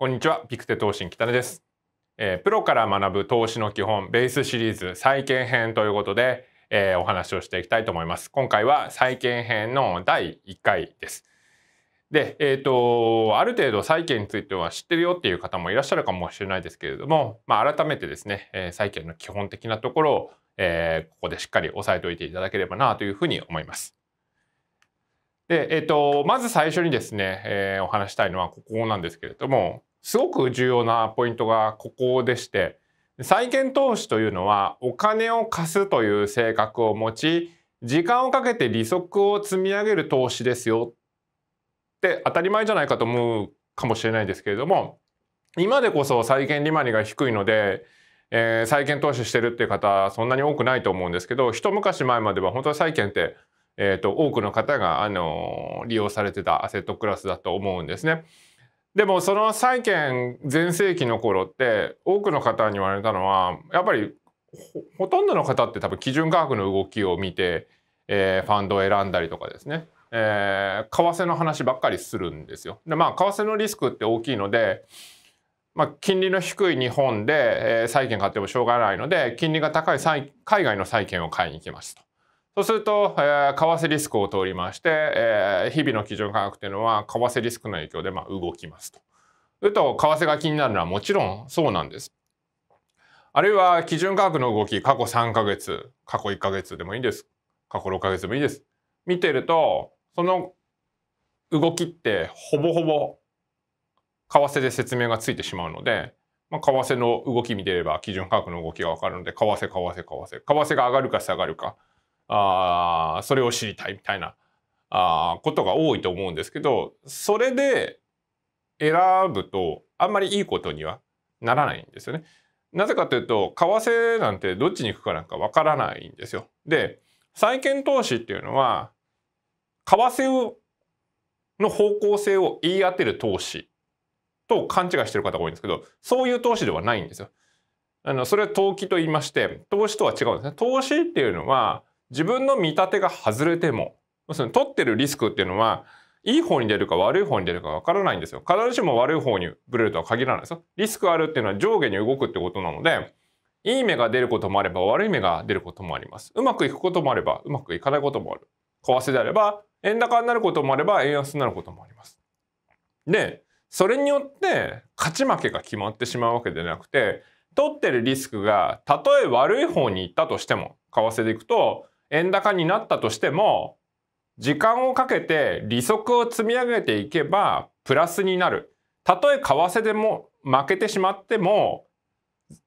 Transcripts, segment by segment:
こんにちは、ピクテ投信北根です、えー、プロから学ぶ投資の基本ベースシリーズ債券編ということで、えー、お話をしていきたいと思います。今回は債券編の第1回です。で、えっ、ー、とある程度債券については知ってるよっていう方もいらっしゃるかもしれないですけれども、まあ、改めてですね、え債券の基本的なところを、えここでしっかり押さえておいていただければなというふうに思います。で、えっ、とまず最初にですね、えお話したいのはここなんですけれども、すごく重要なポイントがここでして債券投資というのはお金を貸すという性格を持ち時間をかけて利息を積み上げる投資ですよって当たり前じゃないかと思うかもしれないですけれども今でこそ債券利回りが低いので、えー、債券投資してるっていう方そんなに多くないと思うんですけど一昔前までは本当は債券ってえと、と多くの方が、あのー、利用されてたアセットクラスだと思うんですね。でもその債券全盛期の頃って多くの方に言われたのはやっぱりほとんどの方って多分基準価格の動きを見て、えー、ファンドを選んだりとかですね、えー、為替の話ばっかりするんですよ。でまあ為替のリスクって大きいので、まあ、金利の低い日本で、えー、債券買ってもしょうがないので金利が高い海外の債券を買いに行きますと。そうすると、えー、為替リスクを通りまして、えー、日々の基準価格というのは為替リスクの影響でまあ動きますと。すると為替が気になるのはもちろんそうなんです。あるいは基準価格の動き過去3ヶ月過去1ヶ月でもいいです過去6ヶ月でもいいです見てるとその動きってほぼほぼ為替で説明がついてしまうので、まあ、為替の動き見てれば基準価格の動きが分かるので為替為替為替為替が上がるか下がるかあそれを知りたいみたいなあことが多いと思うんですけどそれで選ぶとあんまりいいことにはならないんですよね。なぜかというと為替なんてどっちに行くかなんかわからないんですよ。で債券投資っていうのは為替の方向性を言い当てる投資と勘違いしてる方が多いんですけどそういう投資ではないんですよ。あのそれは投機と言いまして投資とは違うんですね。投資っていうのは自分の見立てが外れても要するに取ってるリスクっていうのはいい方に出るか悪い方に出るかわからないんですよ。必ずしも悪い方にブレるとは限らないですよ。リスクあるっていうのは上下に動くってことなので、いい目が出ることもあれば悪い目が出ることもあります。うまくいくこともあればうまくいかないこともある。為替であれば円高になることもあれば円安になることもあります。で、それによって勝ち負けが決まってしまうわけでなくて、取ってるリスクがたとえ悪い方に行ったとしても、為替でいくと円高になったとしても時間をかけて利息を積み上げていけばプラスになるたとえ為替でも負けてしまっても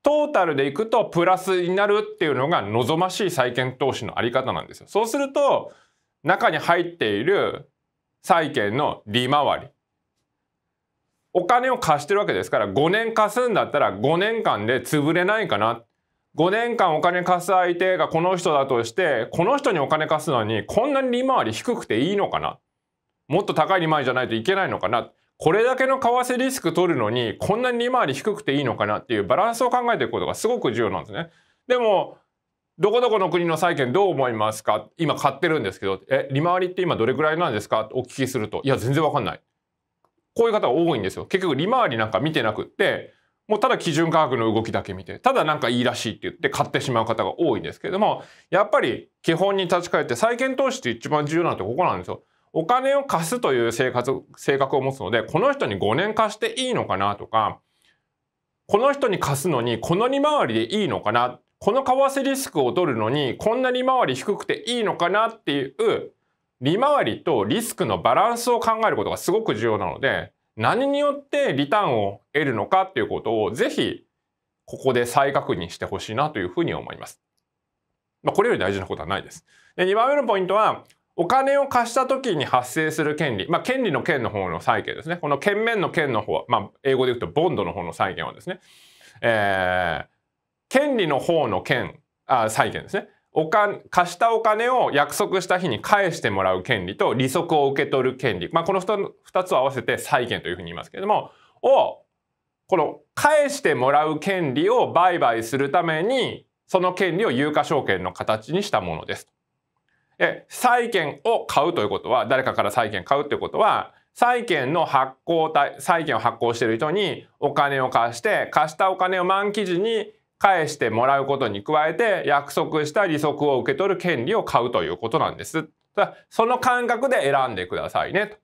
トータルでいくとプラスになるっていうのが望ましい債券投資のあり方なんですよ。そうすると中に入っている債券の利回りお金を貸してるわけですから5年貸すんだったら5年間で潰れないかな5年間お金貸す相手がこの人だとして、この人にお金貸すのに、こんなに利回り低くていいのかなもっと高い利回りじゃないといけないのかなこれだけの為替リスク取るのに、こんなに利回り低くていいのかなっていうバランスを考えていくことがすごく重要なんですね。でも、どこどこの国の債券どう思いますか今買ってるんですけど、え、利回りって今どれくらいなんですかお聞きすると、いや、全然わかんない。こういう方が多いんですよ。結局、利回りなんか見てなくって、もうただ基準価格の動きだけ見て、ただなんかいいらしいって言って買ってしまう方が多いんですけれども、やっぱり基本に立ち返って債券投資って一番重要なのってここなんですよ。お金を貸すという生活、性格を持つので、この人に5年貸していいのかなとか、この人に貸すのにこの利回りでいいのかな、この為替リスクを取るのにこんな利回り低くていいのかなっていう利回りとリスクのバランスを考えることがすごく重要なので、何によってリターンを得るのかっていうことをぜひここで再確認してほしいなというふうに思います。まあ、これより大事なことはないです。で2番目のポイントはお金を貸した時に発生する権利、まあ、権利の権の方の債権ですね。この権面の権の方、まあ、英語で言うとボンドの方の債権はですね、えー、権利の方の権、あ債権ですね。おか貸したお金を約束した日に返してもらう権利と利息を受け取る権利、まあ、この 2, つを合わせて債権というふうに言いますけれどもをこの返してもらう権利を売買するためにその権利を有価証券の形にしたものです。え債権を買うということは誰かから債権買うということは債権の発行体債権を発行している人にお金を貸して貸したお金を満期時に返してもらうことに加えて約束した利息を受け取る権利を買うということなんです。その感覚で選んでくださいねと。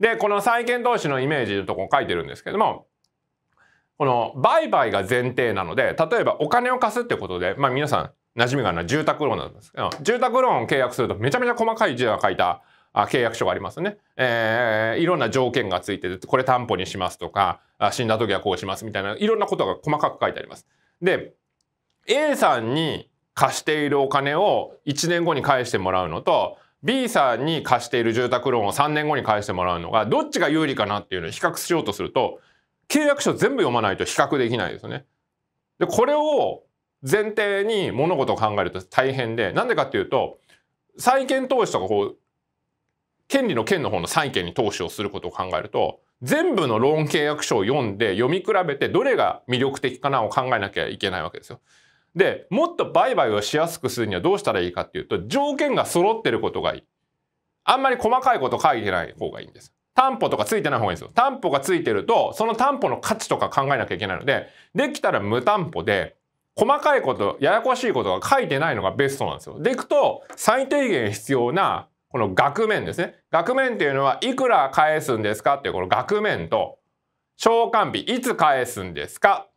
で、この債権投資のイメージのとこ書いてるんですけども、この売買が前提なので、例えばお金を貸すってことで、まあ皆さん馴染みがあるのは住宅ローンなんですけど、住宅ローンを契約するとめちゃめちゃ細かい字が書いた契約書がありますね、えー、いろんな条件がついててこれ担保にしますとか死んだ時はこうしますみたいないろんなことが細かく書いてありますで A さんに貸しているお金を1年後に返してもらうのと B さんに貸している住宅ローンを3年後に返してもらうのがどっちが有利かなっていうのを比較しようとすると契約書全部読まないと比較できないですよね。でこれを前提に物事を考えると大変でなんでかっていうと債権投資とかこう権利の権の方の債権に投資をすることを考えると全部のローン契約書を読んで読み比べてどれが魅力的かなを考えなきゃいけないわけですよ。で、もっと売買をしやすくするにはどうしたらいいかっていうと、条件が揃ってることがいい。あんまり細かいこと書いてない方がいいんです。担保とかついてない方がいいんですよ。担保がついてると、その担保の価値とか考えなきゃいけないので、できたら無担保で、細かいこと、ややこしいことが書いてないのがベストなんですよ。でいくと、最低限必要なこの額面ですね。額面っていうのはいくら返すんですかっていうこの額面と償還日いつ返すんですか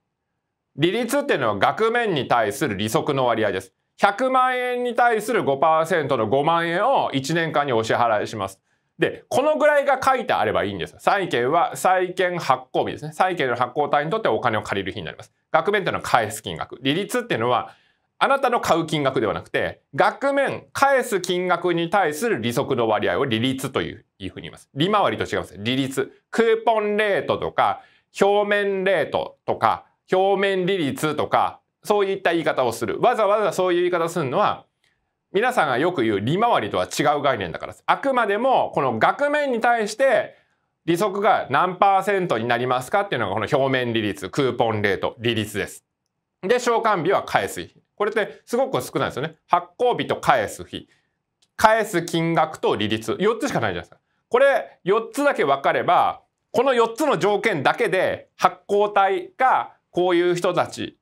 利率っていうのは額面に対する利息の割合です。100万円に対する5%の5万円を1年間にお支払いします。で、このぐらいが書いてあればいいんです。債権は債権発行日ですね。債券の発行体にとってお金を借りる日になります。額面っていうのは返す金額。利率っていうのはあなたの買う金額ではなくて、額面、返す金額に対する利息の割合を利率というふうに言います。利回りと違います。利率。クーポンレートとか、表面レートとか、表面利率とか、そういった言い方をする。わざわざそういう言い方をするのは、皆さんがよく言う利回りとは違う概念だからです。あくまでも、この額面に対して、利息が何パーセントになりますかっていうのがこの表面利率、クーポンレート、利率です。で、償還日は返す日。これってすごく少ないですよね。発行日と返す日。返す金額と利率。4つしかないじゃないですか。これ4つだけ分かれば、この4つの条件だけで発行体がこういう人たち。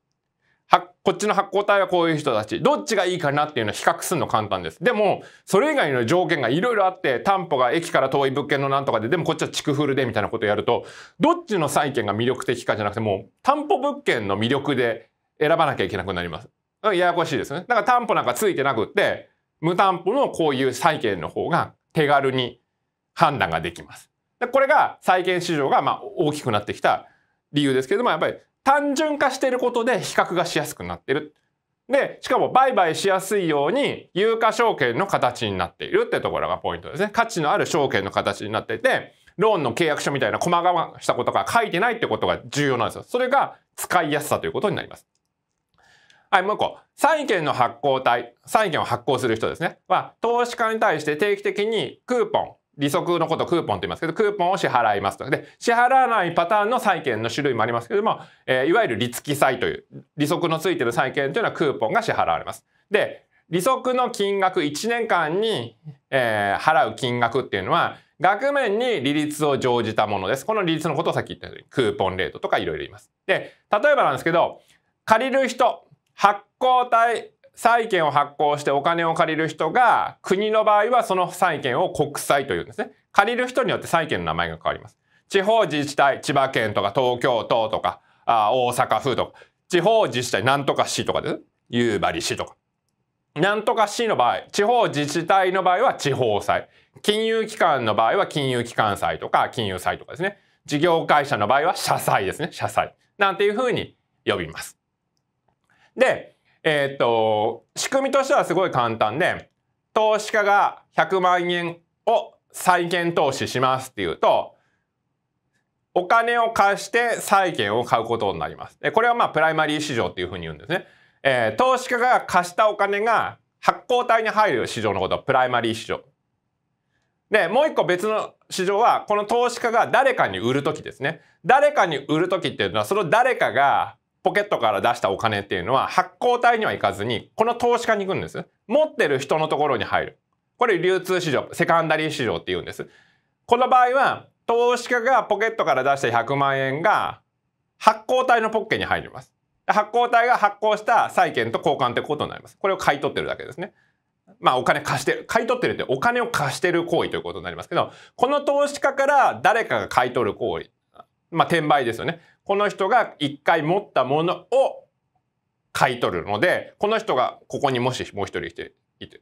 こっちの発行体はこういう人たち。どっちがいいかなっていうのを比較するの簡単です。でも、それ以外の条件がいろいろあって、担保が駅から遠い物件のなんとかで、でもこっちはフルでみたいなことをやると、どっちの債権が魅力的かじゃなくて、もう担保物件の魅力で選ばなきゃいけなくなります。ややこしいですね。だから担保なんかついてなくって、無担保のこういう債券の方が手軽に判断ができます。でこれが債券市場がま大きくなってきた理由ですけれども、やっぱり単純化していることで比較がしやすくなってる。で、しかも売買しやすいように有価証券の形になっているってところがポイントですね。価値のある証券の形になっていて、ローンの契約書みたいな細々したことが書いてないってことが重要なんですよ。それが使いやすさということになります。はい、もう一個。債券の発行体、債券を発行する人ですね。は、投資家に対して定期的にクーポン、利息のことクーポンと言いますけど、クーポンを支払いますと。で、支払わないパターンの債券の種類もありますけども、えー、いわゆる利付き債という、利息のついてる債券というのはクーポンが支払われます。で、利息の金額、1年間に、えー、払う金額っていうのは、額面に利率を乗じたものです。この利率のことをさっき言ったように、クーポンレートとかいろいろ言います。で、例えばなんですけど、借りる人、発行体債券を発行してお金を借りる人が国の場合はその債券を国債というんですね借りる人によって債券の名前が変わります地方自治体千葉県とか東京都とかあ大阪府とか地方自治体なんとか市とかです夕張市とかなんとか市の場合地方自治体の場合は地方債金融機関の場合は金融機関債とか金融債とかですね事業会社の場合は社債ですね社債なんていうふうに呼びますで、えー、っと、仕組みとしてはすごい簡単で、投資家が100万円を債券投資しますっていうと、お金を貸して債券を買うことになります。これはまあプライマリー市場っていうふうに言うんですね。えー、投資家が貸したお金が発行体に入る市場のことはプライマリー市場。で、もう一個別の市場は、この投資家が誰かに売るときですね。誰かに売るときっていうのは、その誰かがポケットから出したお金っていうのは発行体には行かずに、この投資家に行くんです。持ってる人のところに入る。これ流通市場、セカンダリー市場って言うんです。この場合は、投資家がポケットから出した100万円が発行体のポッケに入ります。発行体が発行した債券と交換ってことになります。これを買い取ってるだけですね。まあお金貸してる。買い取ってるってお金を貸してる行為ということになりますけど、この投資家から誰かが買い取る行為。まあ転売ですよね。この人が1回持ったものを買い取るので、この人が、ここにもしもう一人いて、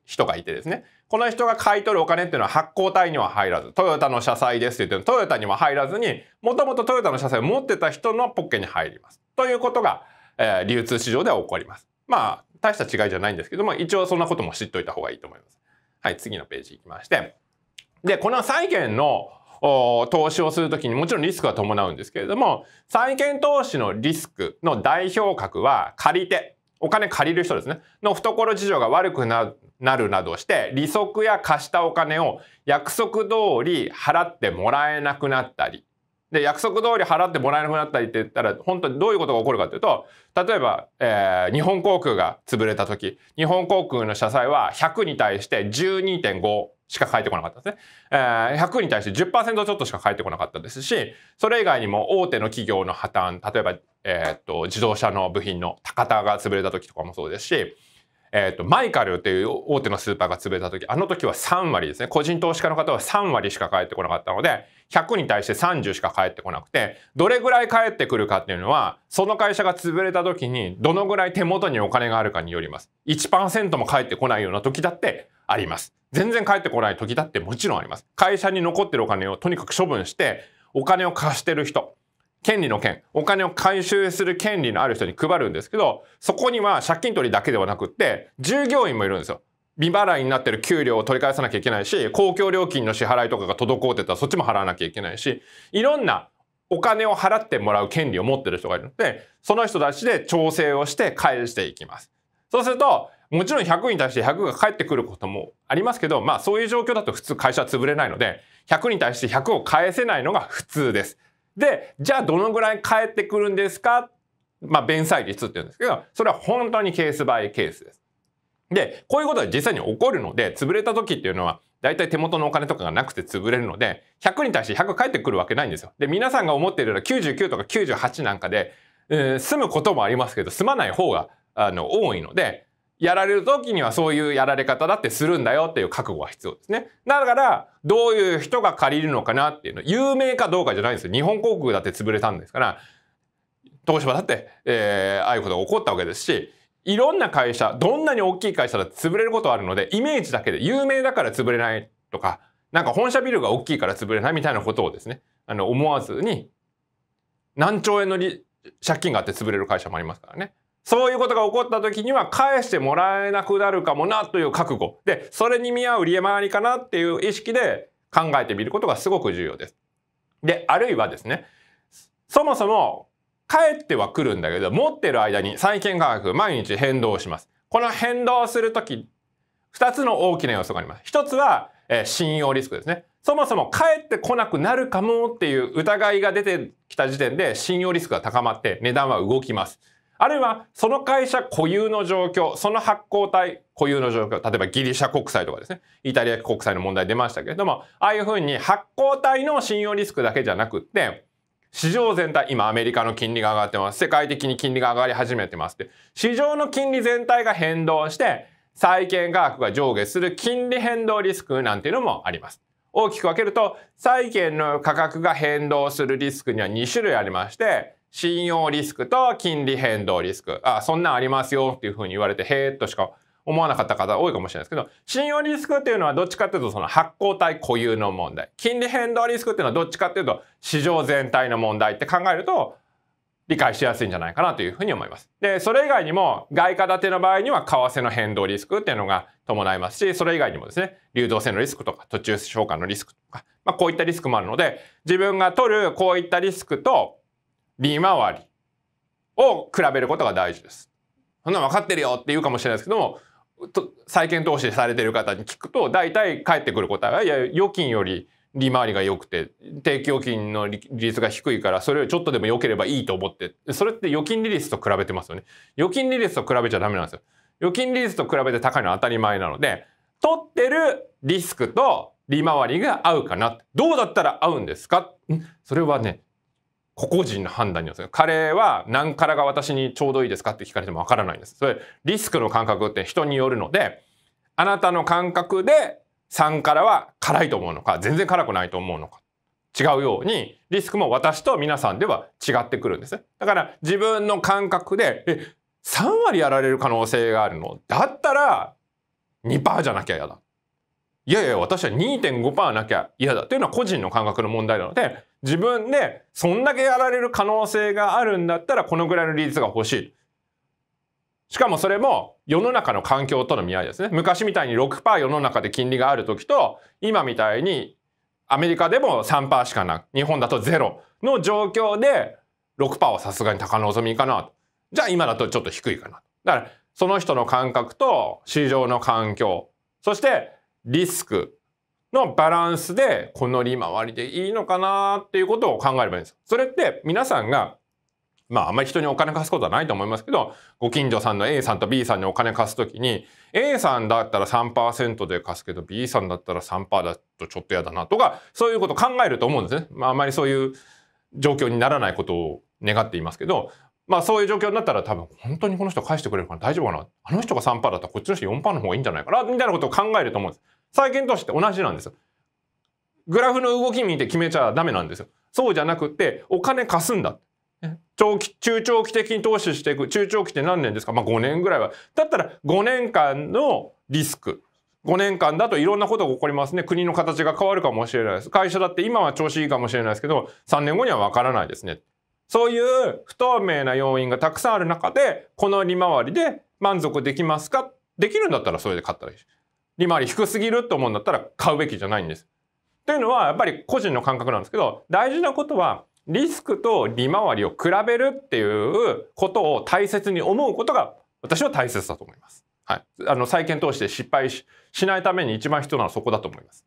人がいてですね。この人が買い取るお金っていうのは発行体には入らず、トヨタの社債ですって言ってトヨタには入らずに、もともとトヨタの社債を持ってた人のポッケに入ります。ということが、えー、流通市場では起こります。まあ、大した違いじゃないんですけども、一応そんなことも知っといた方がいいと思います。はい、次のページ行きまして。で、この債券の投資をするときにもちろんリスクは伴うんですけれども、債券投資のリスクの代表格は借り手、お金借りる人ですね、の懐事情が悪くなるなどして、利息や貸したお金を約束通り払ってもらえなくなったり、で約束通り払ってもらえなくなったりって言ったら本当にどういうことが起こるかというと例えば、えー、日本航空が潰れた時日本航空の社債は100に対して12.5しか返ってこなかったですね。え100に対して10%ちょっとしか返ってこなかったですし、それ以外にも大手の企業の破綻、例えば、えー、っと、自動車の部品の高田が潰れた時とかもそうですし、えーと、とマイカルという大手のスーパーが潰れた時あの時は3割ですね個人投資家の方は3割しか返ってこなかったので100に対して30しか返ってこなくてどれぐらい返ってくるかっていうのはその会社が潰れた時にどのぐらい手元にお金があるかによります1%も返ってこないような時だってあります全然返ってこない時だってもちろんあります。会社に残ってるお金をとにかく処分して、お金を貸してる人、権利の権、お金を回収する権利のある人に配るんですけど、そこには借金取りだけではなくって、従業員もいるんですよ。未払いになってる給料を取り返さなきゃいけないし、公共料金の支払いとかが滞ってたらそっちも払わなきゃいけないし、いろんなお金を払ってもらう権利を持ってる人がいるので、その人たちで調整をして返していきます。そうすると、もちろん100に対して100が返ってくることもありますけど、まあそういう状況だと普通会社は潰れないので、100に対して100を返せないのが普通です。で、じゃあどのぐらい返ってくるんですかまあ弁済率って言うんですけど、それは本当にケースバイケースです。で、こういうことは実際に起こるので、潰れた時っていうのは、大体手元のお金とかがなくて潰れるので、100に対して100返ってくるわけないんですよ。で、皆さんが思っているのは99とか98なんかで、済むこともありますけど、済まない方が、あの、多いので、やられる時にはそういうやられ方だってするんだよっていう覚悟が必要ですね。だから、どういう人が借りるのかなっていうの、有名かどうかじゃないんですよ。日本航空だって潰れたんですから、東芝だって、えー、ああいうことが起こったわけですし、いろんな会社、どんなに大きい会社だって潰れることはあるので、イメージだけで有名だから潰れないとか、なんか本社ビルが大きいから潰れないみたいなことをですね、あの思わずに、何兆円の借金があって潰れる会社もありますからね。そういうことが起こった時には返してもらえなくなるかもなという覚悟でそれに見合う利回りかなっていう意識で考えてみることがすごく重要です。であるいはですねそもそも返ってはくるんだけど持ってる間に債券価格毎日変動します。この変動する時2つの大きな要素があります。1つは、えー、信用リスクですね。そもそも帰ってこなくなるかもっていう疑いが出てきた時点で信用リスクが高まって値段は動きます。あるいはその会社固有の状況、その発行体固有の状況、例えばギリシャ国債とかですね、イタリア国債の問題出ましたけれども、ああいうふうに発行体の信用リスクだけじゃなくって、市場全体、今アメリカの金利が上がってます。世界的に金利が上がり始めてますって。市場の金利全体が変動して、債券価格が上下する金利変動リスクなんていうのもあります。大きく分けると、債券の価格が変動するリスクには2種類ありまして、信用リスクと金利変動リスク。あ、そんなんありますよっていうふうに言われて、へーっとしか思わなかった方多いかもしれないですけど、信用リスクっていうのはどっちかっていうとその発行体固有の問題。金利変動リスクっていうのはどっちかっていうと市場全体の問題って考えると理解しやすいんじゃないかなというふうに思います。で、それ以外にも外貨建ての場合には為替の変動リスクっていうのが伴いますし、それ以外にもですね、流動性のリスクとか途中消化のリスクとか、まあこういったリスクもあるので、自分が取るこういったリスクと利回りを比べることが大事です。そんなの分かってるよって言うかもしれないですけども債券投資されてる方に聞くと大体返ってくる答えはいや預金より利回りが良くて定期預金の利率が低いからそれよりちょっとでも良ければいいと思ってそれって預金利率と比べてますよね預金利率と比べちゃダメなんですよ預金利率と比べて高いのは当たり前なので取ってるリスクと利回りが合うかなどうだったら合うんですかそれはね個々人の判断によってカレーは何からが私にちょうどいいですかって聞かれてもわからないんです。それリスクの感覚って人によるのであなたの感覚で3からは辛いと思うのか全然辛くないと思うのか違うようにリスクも私と皆さんでは違ってくるんですね。だから自分の感覚でえ3割やられる可能性があるのだったら2%じゃなきゃ嫌だ。いやいや私は2.5%なきゃ嫌だというのは個人の感覚の問題なので自分でそんだけやられる可能性があるんだったらこのぐらいの利率が欲しい。しかもそれも世の中の環境との見合いですね。昔みたいに6%世の中で金利がある時と今みたいにアメリカでも3%しかなく日本だとゼロの状況で6%はさすがに高望みかなと。じゃあ今だとちょっと低いかな。だからその人の感覚と市場の環境そしてリスクのバランスでこの利回りでいいのかなっていうことを考えればいいんです。それって皆さんがまああんまり人にお金貸すことはないと思いますけど、ご近所さんの A さんと B さんにお金貸すときに、A さんだったら3%で貸すけど、B さんだったら3%だとちょっと嫌だなとか、そういうこと考えると思うんですね。まああまりそういう状況にならないことを願っていますけど、まあそういう状況になったら多分本当にこの人返してくれるから大丈夫かな。あの人が3%だったらこっちの人4%の方がいいんじゃないかな、みたいなことを考えると思うんです。債券投資って同じなんですよ。グラフの動き見て決めちゃダメなんですよ。そうじゃなくて、お金貸すんだ。長期、中長期的に投資していく。中長期って何年ですかまあ5年ぐらいは。だったら5年間のリスク。5年間だといろんなことが起こりますね。国の形が変わるかもしれないです。会社だって今は調子いいかもしれないですけど、3年後にはわからないですね。そういう不透明な要因がたくさんある中で、この利回りで満足できますかできるんだったらそれで買ったらいいし。利回り低すぎると思うんだったら買うべきじゃないんです。というのはやっぱり個人の感覚なんですけど大事なことはリスクと利回りを比べるっていうことを大切に思うことが私は大切だと思います。はい、あの債券投資で失敗しないために一番必要なのはそこだと思います。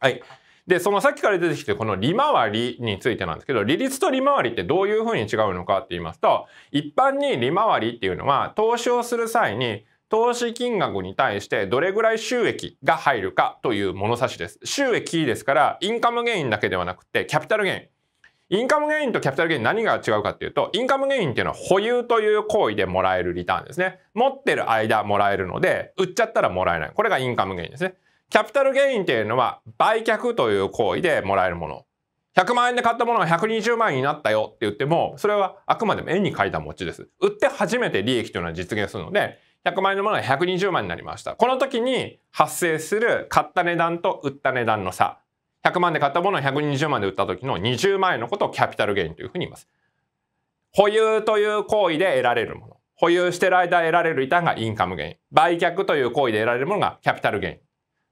はい。で、そのさっきから出てきてこの利回りについてなんですけど、利率と利回りってどういうふうに違うのかって言いますと、一般に利回りっていうのは投資をする際に投資金額に対してどれぐらい収益が入るかという物差しです。収益ですから、インカムゲインだけではなくて、キャピタルゲイン。インカムゲインとキャピタルゲイン何が違うかっていうと、インカムゲインっていうのは保有という行為でもらえるリターンですね。持ってる間もらえるので、売っちゃったらもらえない。これがインカムゲインですね。キャピタルゲインっていうのは売却という行為でもらえるもの。100万円で買ったものが120万円になったよって言っても、それはあくまでも円に書いた餅です。売って初めて利益というのは実現するので、100万円のものが120万になりました。この時に発生する買った値段と売った値段の差。100万で買ったものを120万で売った時の20万円のことをキャピタルゲインというふうに言います。保有という行為で得られるもの。保有してる間得られる板がインカムゲイン。売却という行為で得られるものがキャピタルゲイン。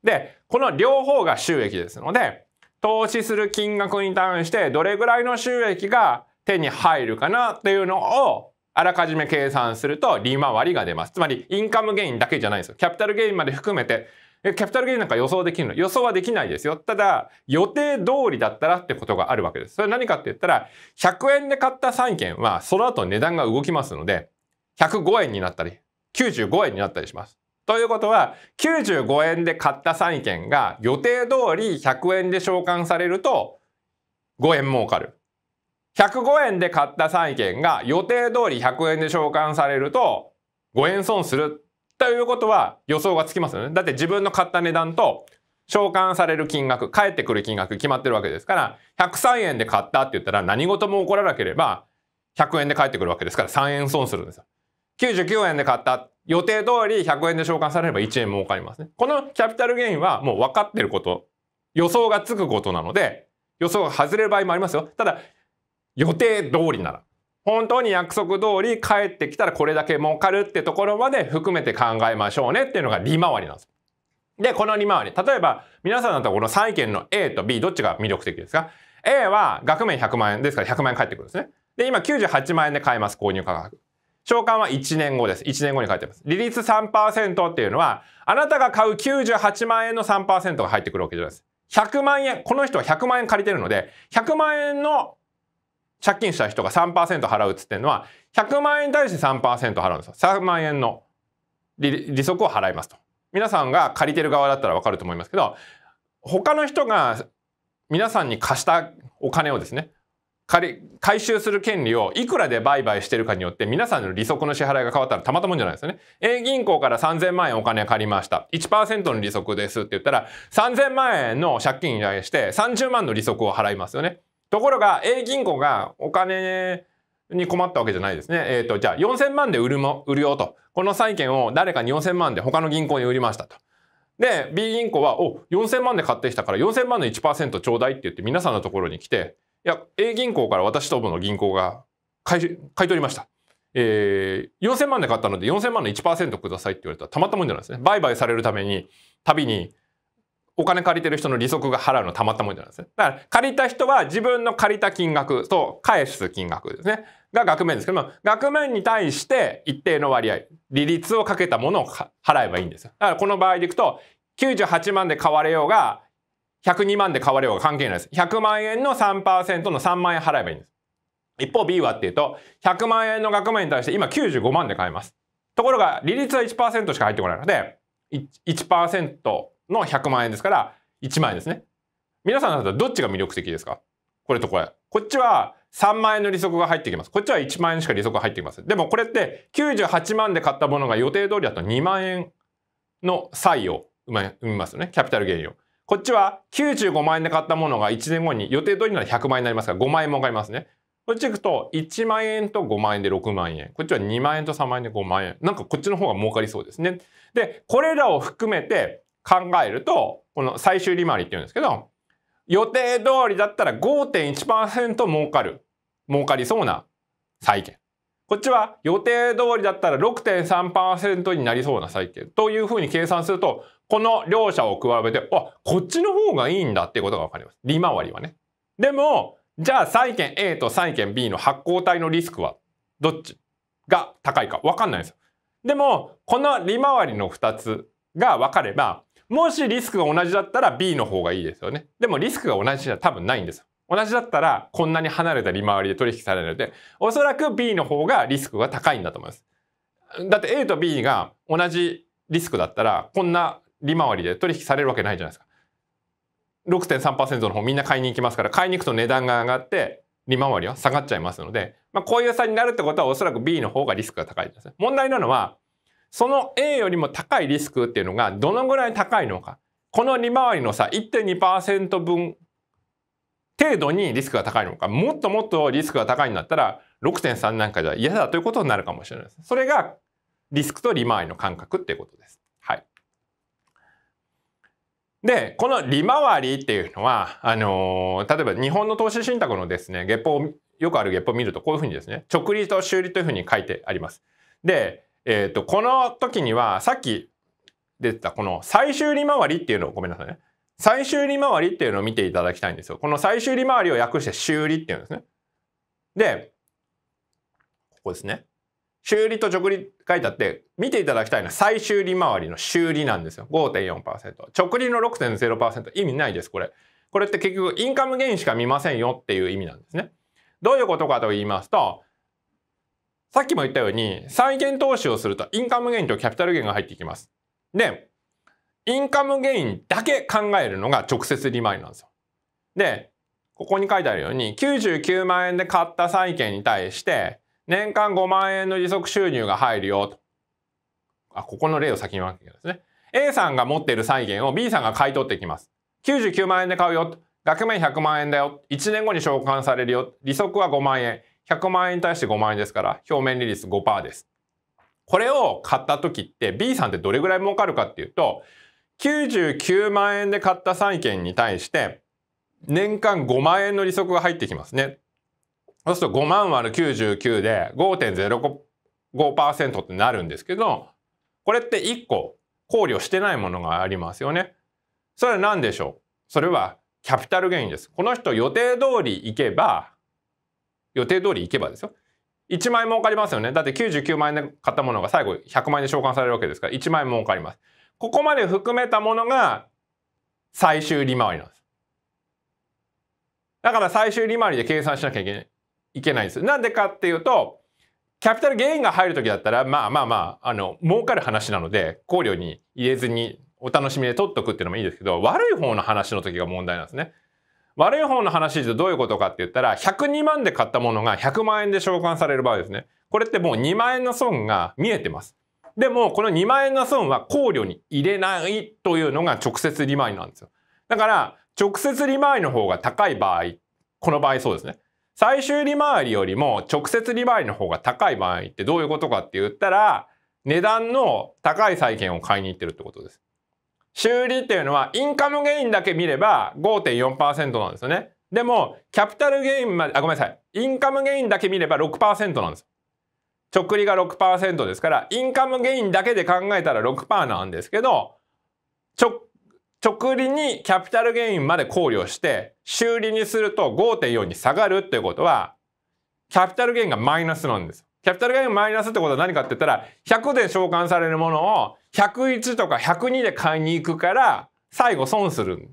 で、この両方が収益ですので、投資する金額に対してどれぐらいの収益が手に入るかなっていうのをあらかじめ計算すると利回りが出ます。つまり、インカムゲインだけじゃないんですよ。キャピタルゲインまで含めて、キャピタルゲインなんか予想できるの予想はできないですよ。ただ、予定通りだったらってことがあるわけです。それは何かって言ったら、100円で買った債券は、その後値段が動きますので、105円になったり、95円になったりします。ということは、95円で買った債券が予定通り100円で償還されると、5円儲かる。105円で買った債券が予定通り100円で償還されると5円損するということは予想がつきますよね。だって自分の買った値段と償還される金額、返ってくる金額決まってるわけですから、103円で買ったって言ったら何事も起こらなければ100円で返ってくるわけですから3円損するんですよ。99円で買った。予定通り100円で償還されれば1円儲かりますね。このキャピタルゲインはもう分かってること、予想がつくことなので、予想が外れる場合もありますよ。ただ、予定通りなら本当に約束通り帰ってきたらこれだけ儲かるってところまで含めて考えましょうねっていうのが利回りなんです。で、この利回り。例えば、皆さんだったらこの債券の A と B どっちが魅力的ですか ?A は額面100万円ですから100万円返ってくるんですね。で、今98万円で買えます、購入価格。償還は1年後です。1年後に返ってます。利率3%っていうのは、あなたが買う98万円の3%が入ってくるわけじゃないです。100万円、この人は100万円借りてるので、100万円の借金した人が3%払うっつってんのは、100万円に対して3%払うんですよ。3万円の利息を払いますと。皆さんが借りてる側だったらわかると思いますけど、他の人が皆さんに貸したお金をですね、借り回収する権利をいくらで売買してるかによって皆さんの利息の支払いが変わったらたまたまんじゃないですよね。A 銀行から3000万円お金借りました。1%の利息ですって言ったら3000万円の借金に対して30万の利息を払いますよね。ところが A 銀行がお金に困ったわけじゃないですね。えっ、ー、と、じゃあ4000万で売るも、売るよと。この債券を誰かに4000万で他の銀行に売りましたと。で、B 銀行は、お、4000万で買ってきたから4000万の1%ちょうだいって言って皆さんのところに来て、いや、A 銀行から私と部の銀行が買い、買い取りました。えー、4000万で買ったので4000万の1%くださいって言われたらたまったもんじゃないですね。売買されるために、旅にお金借りてる人の利息が払うのたまったもんじゃないですね。だから借りた人は自分の借りた金額と返す金額ですね。が額面ですけども、額面に対して一定の割合、利率をかけたものを払えばいいんですよ。だからこの場合でいくと、98万で買われようが、102万で買われようが関係ないです。100万円の3%の3万円払えばいいんです。一方 B はっていうと、100万円の額面に対して今95万で買えます。ところが、利率は1%しか入ってこないので、1%、の100万円ですから1万円ですね。皆さんだったらどっちが魅力的ですかこれとこれ。こっちは3万円の利息が入ってきます。こっちは1万円しか利息が入ってきます。でもこれって98万で買ったものが予定通りだと2万円の差異を生みますよね。キャピタルゲインを。こっちは95万円で買ったものが1年後に予定通りなら100万円になりますから5万円もかりますね。こっち行くと1万円と5万円で6万円。こっちは2万円と3万円で5万円。なんかこっちの方が儲かりそうですね。で、これらを含めて考えると、この最終利回りって言うんですけど、予定通りだったら5.1%儲かる、儲かりそうな債券。こっちは予定通りだったら6.3%になりそうな債券というふうに計算すると、この両者を比べて、あ、こっちの方がいいんだっていうことがわかります。利回りはね。でも、じゃあ債券 A と債券 B の発行体のリスクはどっちが高いかわかんないんですよ。でも、この利回りの2つが分かれば、もしリスクが同じだったら B の方がいいですよね。でもリスクが同じじゃ多分ないんですよ。同じだったらこんなに離れた利回りで取引されるので、おそらく B の方がリスクが高いんだと思います。だって A と B が同じリスクだったら、こんな利回りで取引されるわけないじゃないですか。6.3%の方みんな買いに行きますから、買いに行くと値段が上がって、利回りは下がっちゃいますので、まあ、こういう差になるってことはおそらく B の方がリスクが高いんです。問題なのは、その A よりも高いリスクっていうのがどのぐらい高いのか。この利回りのさ、1.2%分程度にリスクが高いのか。もっともっとリスクが高いんだったら、6.3なんかじゃ嫌だということになるかもしれないです。それがリスクと利回りの感覚っていうことです。はい。で、この利回りっていうのは、あのー、例えば日本の投資信託のですね、月報、よくある月報を見るとこういうふうにですね、直利と修理というふうに書いてあります。で、えっ、ー、と、この時には、さっき出てたこの最終利回りっていうのを、ごめんなさいね。最終利回りっていうのを見ていただきたいんですよ。この最終利回りを訳して修理っていうんですね。で、ここですね。修理と直利書いてあって、見ていただきたいのは最終利回りの修理なんですよ。5.4%。直利の6.0%。意味ないです、これ。これって結局インカムゲインしか見ませんよっていう意味なんですね。どういうことかと言いますと、さっきも言ったように、債券投資をするとインカムゲインとキャピタルゲインが入ってきます。で、インカムゲインだけ考えるのが直接利回りなんですよ。で、ここに書いてあるように、99万円で買った債券に対して、年間5万円の利息収入が入るよと。あ、ここの例を先に分けてですね。A さんが持っている債券を B さんが買い取ってきます。99万円で買うよ。額面100万円だよ。1年後に償還されるよ。利息は5万円。100万円に対して5万円ですから表面利率5%です。これを買った時って B さんってどれぐらい儲かるかっていうと99万円で買った債券に対して年間5万円の利息が入ってきますね。そうすると5万割る99で5.05%ってなるんですけどこれって1個考慮してないものがありますよね。それは何でしょうそれはキャピタルゲインです。この人予定通り行けば予定通り行けばですよ1万円儲かりますよねだって99万円で買ったものが最後100万円で償還されるわけですから1万円儲かりますここまで含めたものが最終利回りなんですだから最終利回りで計算しなきゃいけないいけないんですなんでかっていうとキャピタルゲインが入る時だったらまあまあまああの儲かる話なので考慮に入れずにお楽しみで取っとくっていうのもいいですけど悪い方の話の時が問題なんですね。悪い方の話でどういうことかって言ったら、102万で買ったものが100万円で償還される場合ですね。これってもう2万円の損が見えてます。でも、この2万円の損は考慮に入れないというのが直接利回りなんですよ。だから、直接利回りの方が高い場合、この場合そうですね。最終利回りよりも直接利回りの方が高い場合ってどういうことかって言ったら、値段の高い債券を買いに行ってるってことです。修理っていうのはインカムゲインだけ見れば5.4%なんですよね。でも、キャピタルゲインまで、あ、ごめんなさい。インカムゲインだけ見れば6%なんです。直利が6%ですから、インカムゲインだけで考えたら6%なんですけど、直利にキャピタルゲインまで考慮して、修理にすると5.4に下がるっていうことは、キャピタルゲインがマイナスなんです。キャピタルゲインマイナスってことは何かって言ったら、100で償還されるものを101とか102で買いに行くから、最後損する。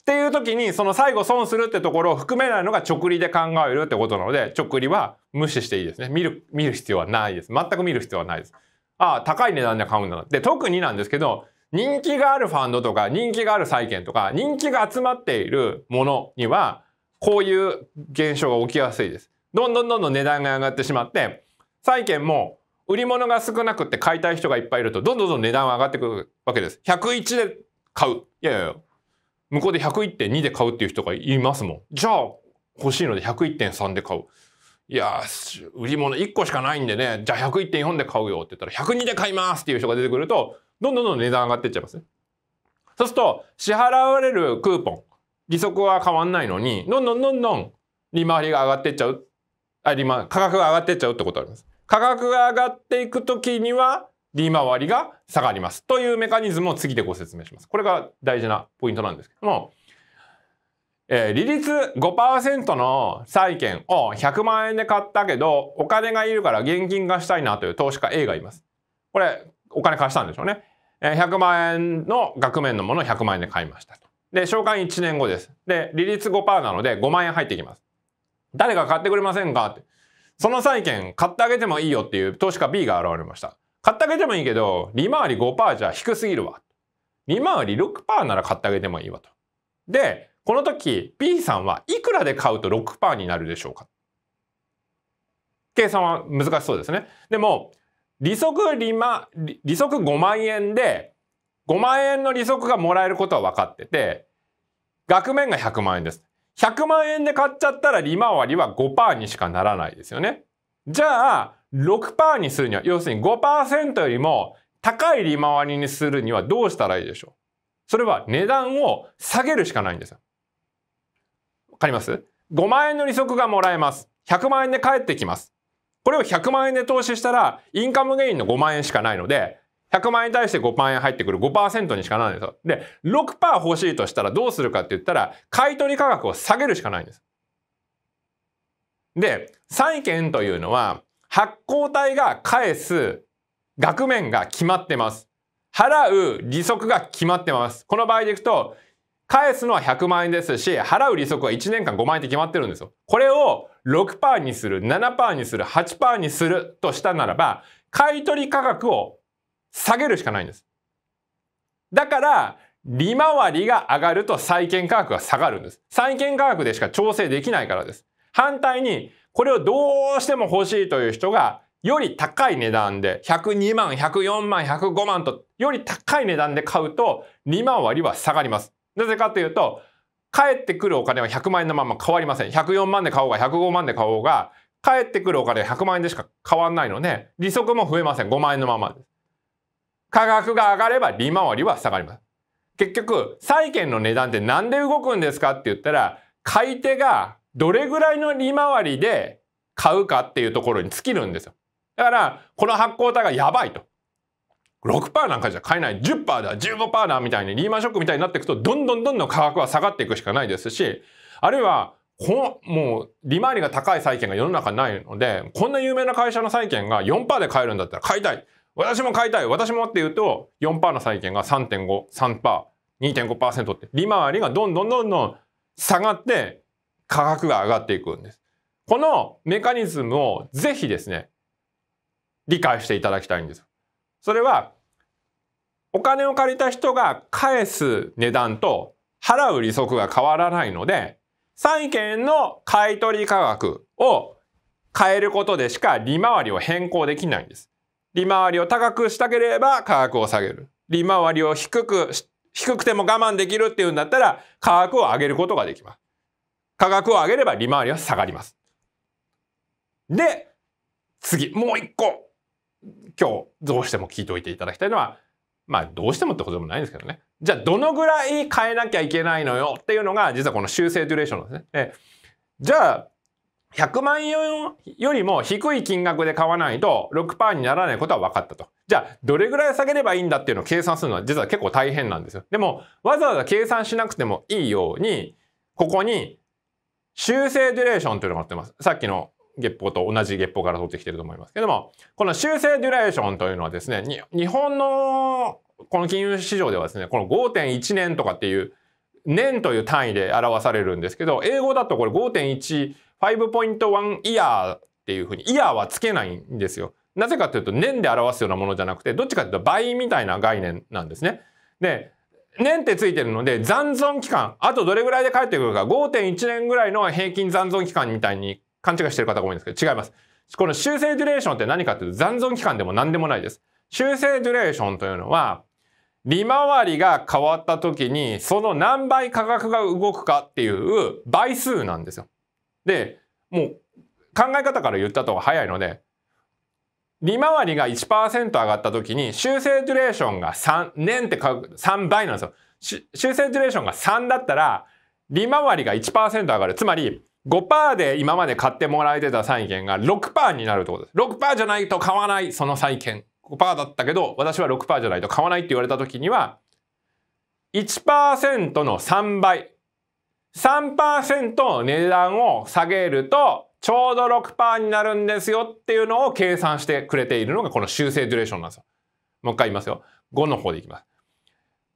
っていう時に、その最後損するってところを含めないのが直利で考えるってことなので、直利は無視していいですね。見る、見る必要はないです。全く見る必要はないです。ああ、高い値段で買うんだな。で、特になんですけど、人気があるファンドとか、人気がある債券とか、人気が集まっているものには、こういう現象が起きやすいです。どんどんどんどん値段が上がってしまって債券も売り物が少なくて買いたい人がいっぱいいるとどんどんどん値段は上がってくるわけです。101で買ういやいや向こうで101.2で買うっていう人がいますもん。じゃあ欲しいので101.3で買う。いや売り物1個しかないんでねじゃあ101.4で買うよって言ったら102で買いますっていう人が出てくるとどんどんどん値段上がってっちゃいますそうすると支払われるクーポン利息は変わんないのにどんどんどんどん利回りが上がってっちゃうあ利回価格が上がってっちゃうってことあります。価格が上がっていくときには利回りが下がりますというメカニズムを次でご説明します。これが大事なポイントなんですけども、えー、利率5%の債券を100万円で買ったけどお金がいるから現金化したいなという投資家 A がいます。これお金貸したんでしょうね。100万円の額面のものを100万円で買いましたと。で、償還1年後です。で、利率5%なので5万円入ってきます。誰か買ってくれませんかって。その債券買ってあげてもいいよっていう投資家 B が現れました。買ってあげてもいいけど、利回り5%じゃ低すぎるわ。利回り6%なら買ってあげてもいいわと。で、この時 B さんはいくらで買うと6%になるでしょうか計算は難しそうですね。でも、利息利ま、利息5万円で、5万円の利息がもらえることは分かってて、額面が100万円です。100万円で買っちゃったら利回りは5%にしかならないですよね。じゃあ、6%にするには、要するに5%よりも高い利回りにするにはどうしたらいいでしょうそれは値段を下げるしかないんですよ。わかります ?5 万円の利息がもらえます。100万円で返ってきます。これを100万円で投資したら、インカムゲインの5万円しかないので、100万円に対して5万円入ってくる5%にしかならないんですよ。で、6%欲しいとしたらどうするかって言ったら、買取価格を下げるしかないんです。で、債券というのは、発行体が返す額面が決まってます。払う利息が決まってます。この場合でいくと、返すのは100万円ですし、払う利息は1年間5万円って決まってるんですよ。これを6%にする、7%にする、8%にするとしたならば、買取価格を下げるしかないんです。だから、利回りが上がると債券価格が下がるんです。債券価格でしか調整できないからです。反対に、これをどうしても欲しいという人が、より高い値段で、102万、104万、105万と、より高い値段で買うと、利回りは下がります。なぜかというと、返ってくるお金は100万円のまま変わりません。104万で買おうが、105万で買おうが、返ってくるお金は100万円でしか変わんないので、利息も増えません。5万円のままです。価格が上がれば利回りは下がります。結局、債券の値段って何で動くんですかって言ったら、買い手がどれぐらいの利回りで買うかっていうところに尽きるんですよ。だから、この発行体がやばいと。6%なんかじゃ買えない。10%だ、15%だ、みたいにリーマンショックみたいになっていくと、どんどんどんどん価格は下がっていくしかないですし、あるいは、この、もう、利回りが高い債券が世の中ないので、こんな有名な会社の債券が4%で買えるんだったら買いたい。私も買いたい、私もっていうと、4%の債券が3.5、3%、2.5%って、利回りがどんどんどんどん下がって、価格が上がっていくんです。このメカニズムをぜひですね、理解していただきたいんです。それは、お金を借りた人が返す値段と払う利息が変わらないので、債券の買取価格を変えることでしか利回りを変更できないんです。利回りを高くしたければ価格を下げる。利回りを低く、低くても我慢できるっていうんだったら価格を上げることができます。価格を上げれば利回りは下がります。で、次、もう一個、今日どうしても聞いておいていただきたいのは、まあどうしてもってことでもないんですけどね。じゃあどのぐらい変えなきゃいけないのよっていうのが実はこの修正デュレーションなんですね。じゃあ100万円よりも低い金額で買わないと6%にならないことは分かったと。じゃあ、どれぐらい下げればいいんだっていうのを計算するのは実は結構大変なんですよ。でも、わざわざ計算しなくてもいいように、ここに修正デュレーションというのが載ってます。さっきの月報と同じ月報から取ってきてると思いますけども、この修正デュレーションというのはですね、日本のこの金融市場ではですね、この5.1年とかっていう年という単位で表されるんですけど、英語だとこれ5.1 5.1イヤーっていうふうに、イヤーはつけないんですよ。なぜかというと、年で表すようなものじゃなくて、どっちかというと倍みたいな概念なんですね。で、年ってついてるので、残存期間、あとどれぐらいで帰ってくるか、5.1年ぐらいの平均残存期間みたいに勘違いしてる方が多いんですけど、違います。この修正デュレーションって何かというと、残存期間でも何でもないです。修正デュレーションというのは、利回りが変わった時に、その何倍価格が動くかっていう倍数なんですよ。でもう考え方から言ったと早いので利回りが1%上がった時に修正デュレーションが3年って書く3倍なんですよ修正デュレーションが3だったら利回りが1%上がるつまり5%で今まで買ってもらえてた債券が6%になるってことです6%じゃないと買わないその債券5%だったけど私は6%じゃないと買わないって言われた時には1%の3倍3%値段を下げるとちょうど6%になるんですよっていうのを計算してくれているのがこの修正デュレーションなんですよ。もう一回言いますよ。5の方でいきます。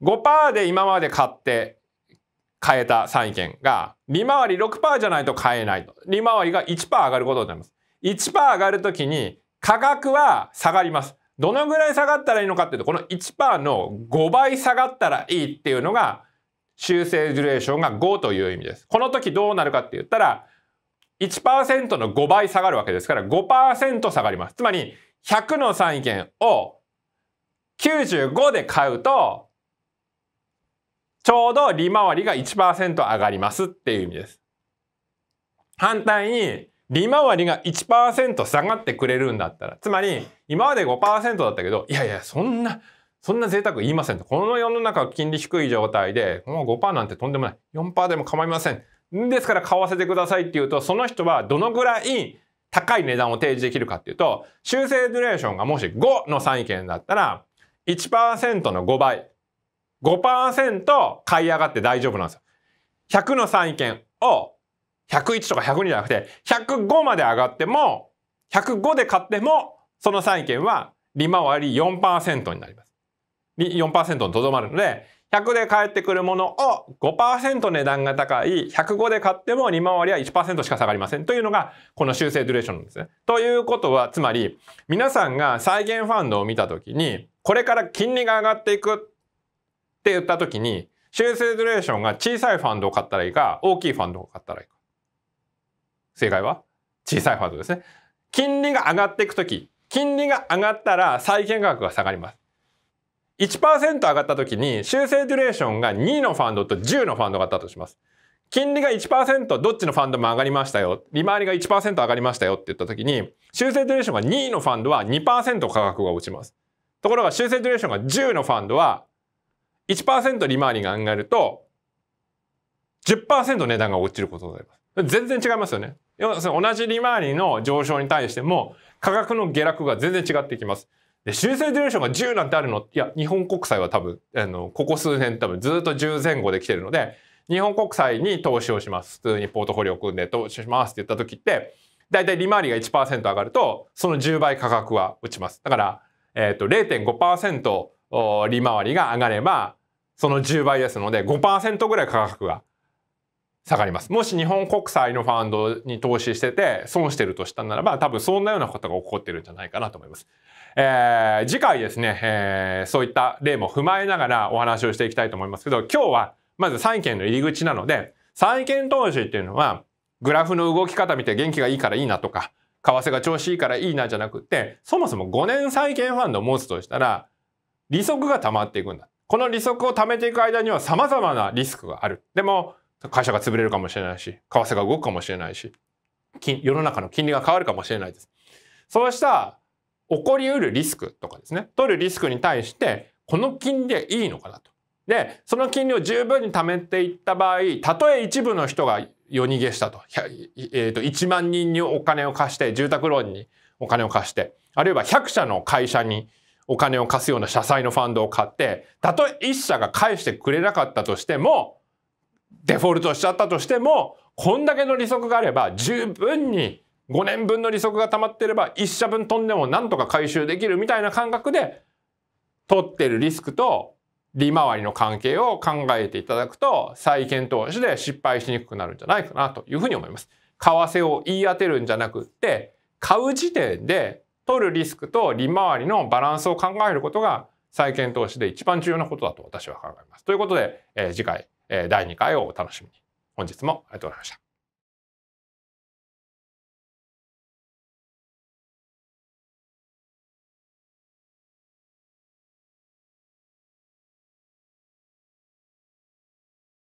5%で今まで買って買えた意券が利回り6%じゃないと買えないと。利回りが1%上がることになります。1%上がるときに価格は下がります。どのぐらい下がったらいいのかっていうと、この1%の5倍下がったらいいっていうのが修正デュレーションが5という意味です。この時どうなるかって言ったら、1%の5倍下がるわけですから5%下がります。つまり100の債券を95で買うとちょうど利回りが1%上がりますっていう意味です。反対に利回りが1%下がってくれるんだったらつまり今まで5%だったけどいやいやそんなそんな贅沢言いませんと。この世の中金利低い状態で、もう5%なんてとんでもない。4%でも構いません。ですから買わせてくださいっていうと、その人はどのぐらい高い値段を提示できるかっていうと、修正デュレーションがもし5の意見だったら、1%の5倍。5%買い上がって大丈夫なんですよ。100の債券を101とか102じゃなくて、105まで上がっても、105で買っても、その意見は利回り4%になります。4%にとどまるので、100で返ってくるものを5%値段が高い105で買っても利回りは1%しか下がりませんというのがこの修正デュレーションなんですね。ということはつまり皆さんが再現ファンドを見た時にこれから金利が上がっていくって言った時に修正デュレーションが小さいファンドを買ったらいいか大きいファンドを買ったらいいか。正解は小さいファンドですね。金利が上がっていく時金利が上がったら債券価格が下がります。1%上がった時に修正デュレーションが2のファンドと10のファンドがあったとします。金利が1%どっちのファンドも上がりましたよ。利回りが1%上がりましたよって言った時に修正デュレーションが2のファンドは2%価格が落ちます。ところが修正デュレーションが10のファンドは1%利回りが上がると10%値段が落ちることになります。全然違いますよね。要同じ利回りの上昇に対しても価格の下落が全然違ってきます。で、修正デュレーションが10なんてあるのいや、日本国債は多分、あの、ここ数年多分ずっと10前後で来てるので、日本国債に投資をします。普通にポートフォリオを組んで投資しますって言った時って、だいたい利回りが1%上がると、その10倍価格は落ちます。だから、えっ、ー、と、0.5%利回りが上がれば、その10倍ですので5%ぐらい価格が下がります。もし日本国債のファンドに投資してて損してるとしたならば多分そんなようなことが起こってるんじゃないかなと思います。えー、次回ですね、えー、そういった例も踏まえながらお話をしていきたいと思いますけど、今日はまず債券の入り口なので、債券投資っていうのは、グラフの動き方見て元気がいいからいいなとか、為替が調子いいからいいなじゃなくて、そもそも5年債券ファンドを持つとしたら、利息が溜まっていくんだ。この利息を貯めていく間には様々なリスクがある。でも、会社が潰れるかもしれないし、為替が動くかもしれないし、世の中の金利が変わるかもしれないです。そうした起こりうるリスクとかですね、取るリスクに対して、この金利でいいのかなと。で、その金利を十分に貯めていった場合、たとえ一部の人が夜逃げしたと。えー、と1万人にお金を貸して、住宅ローンにお金を貸して、あるいは100社の会社にお金を貸すような社債のファンドを買って、たとえ1社が返してくれなかったとしても、デフォルトしちゃったとしても、こんだけの利息があれば十分に5年分の利息が溜まってれば1社分飛んでもなんとか回収できるみたいな感覚で取ってるリスクと利回りの関係を考えていただくと再建投資で失敗しにくくなるんじゃないかなというふうに思います。為替を言い当てるんじゃなくって買う時点で取るリスクと利回りのバランスを考えることが再建投資で一番重要なことだと私は考えます。ということで、えー、次回、えー、第2回をお楽しみに。本日もありがとうございました。